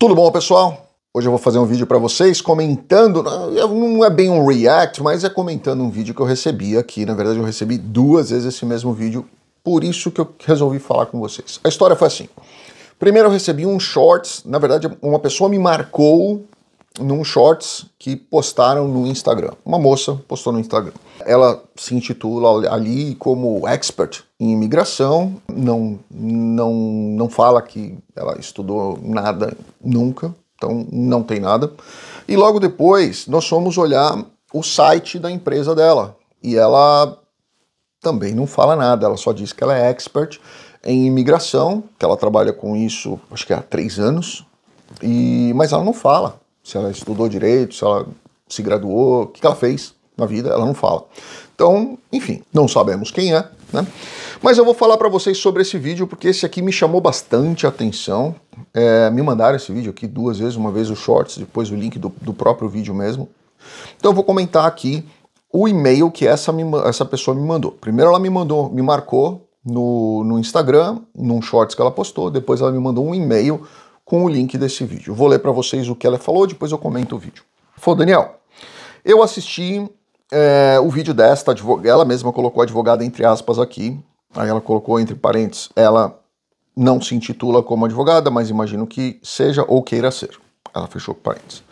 Tudo bom, pessoal? Hoje eu vou fazer um vídeo para vocês comentando, não é bem um react, mas é comentando um vídeo que eu recebi aqui. Na verdade, eu recebi duas vezes esse mesmo vídeo, por isso que eu resolvi falar com vocês. A história foi assim. Primeiro eu recebi um shorts, na verdade uma pessoa me marcou num shorts que postaram no Instagram. Uma moça postou no Instagram. Ela se intitula ali como expert em imigração, não, não, não fala que ela estudou nada nunca, então não tem nada. E logo depois nós fomos olhar o site da empresa dela e ela também não fala nada, ela só diz que ela é expert em imigração, que ela trabalha com isso acho que há três anos, e, mas ela não fala se ela estudou direito, se ela se graduou, o que ela fez na vida, ela não fala. Então, enfim, não sabemos quem é, né? Mas eu vou falar para vocês sobre esse vídeo porque esse aqui me chamou bastante atenção. É, me mandaram esse vídeo aqui duas vezes, uma vez o shorts, depois o link do, do próprio vídeo mesmo. Então eu vou comentar aqui o e-mail que essa, me, essa pessoa me mandou. Primeiro ela me mandou, me marcou no, no Instagram, num shorts que ela postou, depois ela me mandou um e-mail com o link desse vídeo. vou ler para vocês o que ela falou, depois eu comento o vídeo. Falou, Daniel, eu assisti é, o vídeo desta advogada, ela mesma colocou advogada entre aspas aqui, aí ela colocou entre parênteses, ela não se intitula como advogada, mas imagino que seja ou queira ser. Ela fechou parênteses.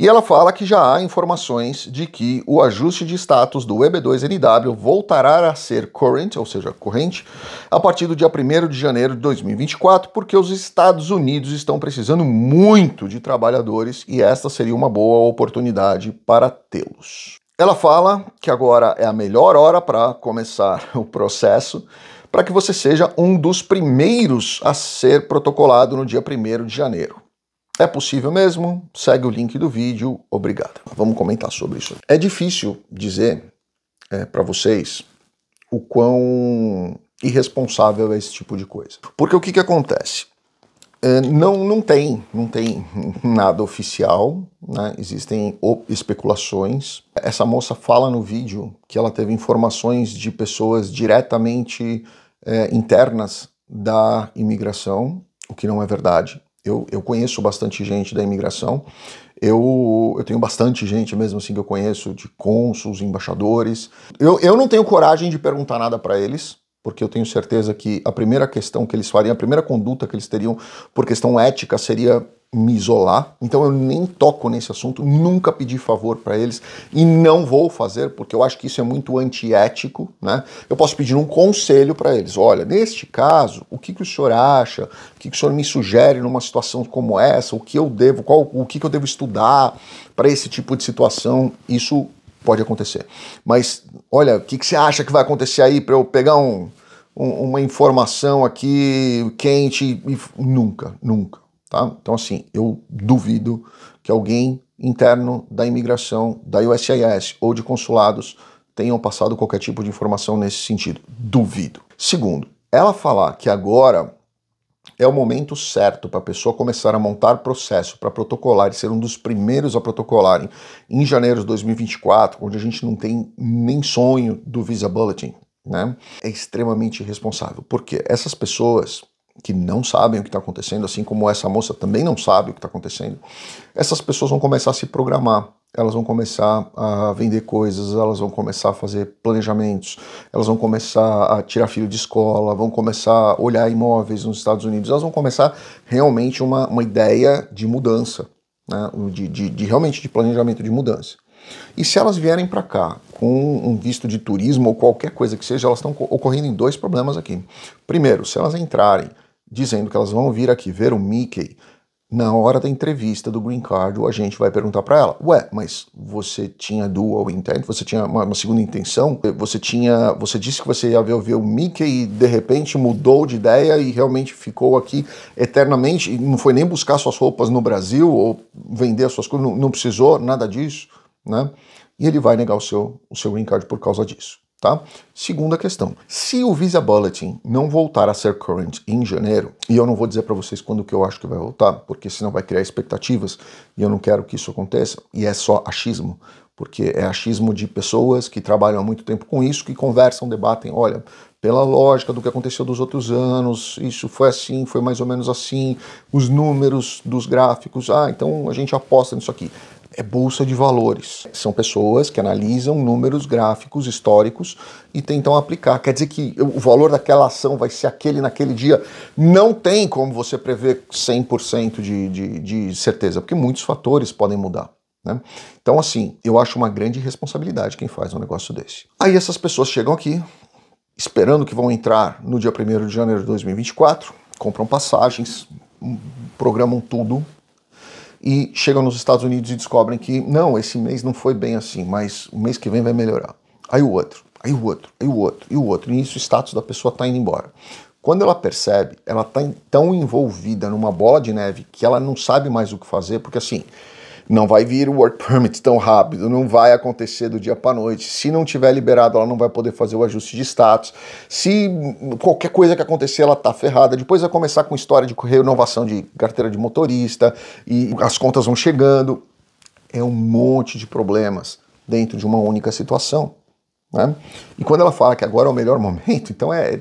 E ela fala que já há informações de que o ajuste de status do EB2NW voltará a ser current, ou seja, corrente, a partir do dia 1 de janeiro de 2024, porque os Estados Unidos estão precisando muito de trabalhadores e esta seria uma boa oportunidade para tê-los. Ela fala que agora é a melhor hora para começar o processo para que você seja um dos primeiros a ser protocolado no dia 1 de janeiro. É possível mesmo? Segue o link do vídeo. Obrigado. Vamos comentar sobre isso. É difícil dizer é, para vocês o quão irresponsável é esse tipo de coisa. Porque o que, que acontece? É, não, não tem, não tem nada oficial, né? existem especulações. Essa moça fala no vídeo que ela teve informações de pessoas diretamente é, internas da imigração, o que não é verdade. Eu, eu conheço bastante gente da imigração, eu, eu tenho bastante gente mesmo assim que eu conheço, de cônsuls, embaixadores. Eu, eu não tenho coragem de perguntar nada para eles, porque eu tenho certeza que a primeira questão que eles fariam, a primeira conduta que eles teriam por questão ética seria me isolar, então eu nem toco nesse assunto, nunca pedi favor para eles e não vou fazer porque eu acho que isso é muito antiético, né? Eu posso pedir um conselho para eles. Olha, neste caso, o que, que o senhor acha? O que, que o senhor me sugere numa situação como essa? O que eu devo? Qual? O que, que eu devo estudar para esse tipo de situação? Isso pode acontecer. Mas olha, o que, que você acha que vai acontecer aí para eu pegar um, um, uma informação aqui quente? E, nunca, nunca Tá? Então, assim, eu duvido que alguém interno da imigração, da USIS ou de consulados tenham passado qualquer tipo de informação nesse sentido. Duvido. Segundo, ela falar que agora é o momento certo para a pessoa começar a montar processo para protocolar e ser um dos primeiros a protocolarem em janeiro de 2024, onde a gente não tem nem sonho do Visa Bulletin, né? É extremamente irresponsável, porque essas pessoas que não sabem o que está acontecendo, assim como essa moça também não sabe o que está acontecendo, essas pessoas vão começar a se programar, elas vão começar a vender coisas, elas vão começar a fazer planejamentos, elas vão começar a tirar filho de escola, vão começar a olhar imóveis nos Estados Unidos, elas vão começar realmente uma, uma ideia de mudança, né? de, de, de realmente de planejamento de mudança. E se elas vierem para cá com um visto de turismo ou qualquer coisa que seja, elas estão ocorrendo em dois problemas aqui. Primeiro, se elas entrarem dizendo que elas vão vir aqui ver o Mickey, na hora da entrevista do Green Card, o agente vai perguntar para ela: Ué, mas você tinha dual intent? Você tinha uma, uma, segunda intenção? Você tinha. Você disse que você ia ver, ver o Mickey e de repente mudou de ideia e realmente ficou aqui eternamente e não foi nem buscar suas roupas no Brasil ou vender as suas coisas, não, não precisou nada disso? né? E ele vai negar o seu, o seu green card por causa disso. Tá? Segunda questão, se o Visa Bulletin não voltar a ser current em janeiro, e eu não vou dizer para vocês quando que eu acho que vai voltar, porque senão vai criar expectativas, e eu não quero que isso aconteça, e é só achismo, porque é achismo de pessoas que trabalham há muito tempo com isso, que conversam, debatem, olha, pela lógica do que aconteceu dos outros anos, isso foi assim, foi mais ou menos assim, os números dos gráficos, ah, então a gente aposta nisso aqui é bolsa de valores. São pessoas que analisam números gráficos históricos e tentam aplicar. Quer dizer que o valor daquela ação vai ser aquele naquele dia. Não tem como você prever 100% de, de, de certeza, porque muitos fatores podem mudar. Né? Então, assim, eu acho uma grande responsabilidade quem faz um negócio desse. Aí essas pessoas chegam aqui, esperando que vão entrar no dia 1 de janeiro de 2024, compram passagens, hum, programam tudo, e chegam nos Estados Unidos e descobrem que não, esse mês não foi bem assim, mas o mês que vem vai melhorar. Aí o outro, aí o outro, aí o outro, e o outro. E isso o status da pessoa está indo embora. Quando ela percebe, ela está tão envolvida numa bola de neve que ela não sabe mais o que fazer, porque assim, não vai vir o work permit tão rápido, não vai acontecer do dia para noite. Se não tiver liberado, ela não vai poder fazer o ajuste de status. Se qualquer coisa que acontecer, ela tá ferrada. Depois vai começar com história de renovação de carteira de motorista e as contas vão chegando. É um monte de problemas dentro de uma única situação. Né? E quando ela fala que agora é o melhor momento, então é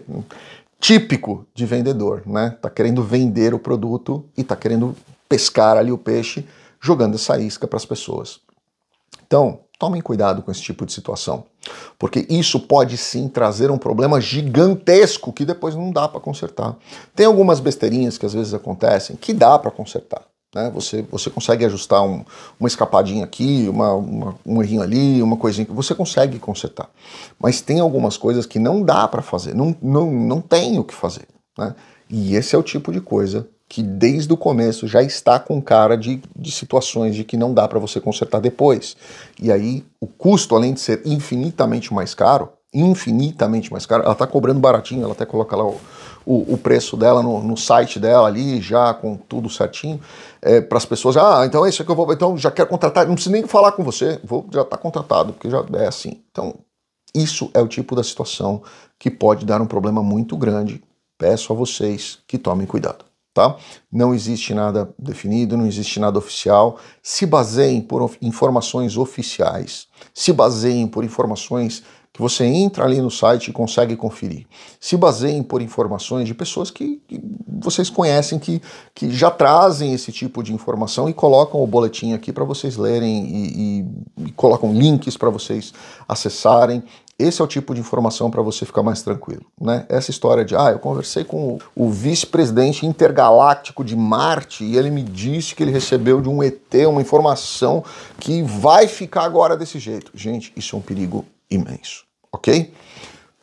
típico de vendedor, né? Tá querendo vender o produto e tá querendo pescar ali o peixe jogando essa isca para as pessoas. Então, tomem cuidado com esse tipo de situação, porque isso pode sim trazer um problema gigantesco que depois não dá para consertar. Tem algumas besteirinhas que às vezes acontecem que dá para consertar. Né? Você, você consegue ajustar um, uma escapadinha aqui, uma, uma, um errinho ali, uma coisinha que você consegue consertar. Mas tem algumas coisas que não dá para fazer, não, não, não tem o que fazer. Né? E esse é o tipo de coisa que desde o começo já está com cara de, de situações de que não dá para você consertar depois. E aí o custo, além de ser infinitamente mais caro, infinitamente mais caro, ela está cobrando baratinho, ela até coloca lá o, o, o preço dela no, no, site dela ali, já com tudo certinho, é, para as pessoas, ah, então é isso que eu vou, então já quero contratar, não preciso nem falar com você, vou, já está contratado, porque já é assim. Então, isso é o tipo da situação que pode dar um problema muito grande. Peço a vocês que tomem cuidado tá? Não existe nada definido, não existe nada oficial. Se baseiem por informações oficiais, se baseiem por informações que você entra ali no site e consegue conferir. Se baseiem por informações de pessoas que, que vocês conhecem que, que já trazem esse tipo de informação e colocam o boletim aqui para vocês lerem e, e, e colocam links para vocês acessarem. Esse é o tipo de informação para você ficar mais tranquilo, né? Essa história de, ah, eu conversei com o vice-presidente intergaláctico de Marte e ele me disse que ele recebeu de um ET uma informação que vai ficar agora desse jeito. Gente, isso é um perigo imenso, ok?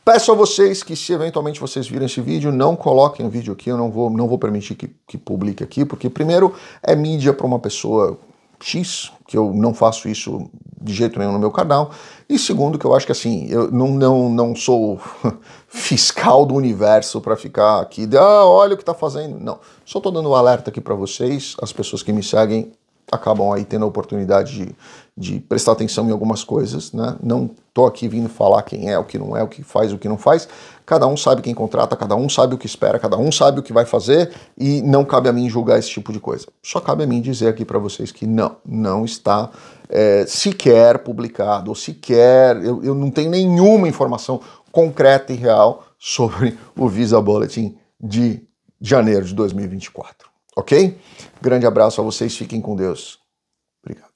Peço a vocês que, se eventualmente vocês virem esse vídeo, não coloquem o vídeo aqui, eu não vou, não vou permitir que, que publique aqui, porque, primeiro, é mídia para uma pessoa X, que eu não faço isso de jeito nenhum no meu canal. E segundo, que eu acho que assim, eu não, não, não sou fiscal do universo para ficar aqui, de, ah, olha o que está fazendo. Não, só estou dando um alerta aqui para vocês, as pessoas que me seguem acabam aí tendo a oportunidade de, de prestar atenção em algumas coisas, né? Não tô aqui vindo falar quem é, o que não é, o que faz, o que não faz. Cada um sabe quem contrata, cada um sabe o que espera, cada um sabe o que vai fazer e não cabe a mim julgar esse tipo de coisa. Só cabe a mim dizer aqui para vocês que não, não está é, sequer publicado, ou sequer, eu, eu não tenho nenhuma informação concreta e real sobre o Visa Bulletin de janeiro de 2024. Ok? Grande abraço a vocês, fiquem com Deus. Obrigado.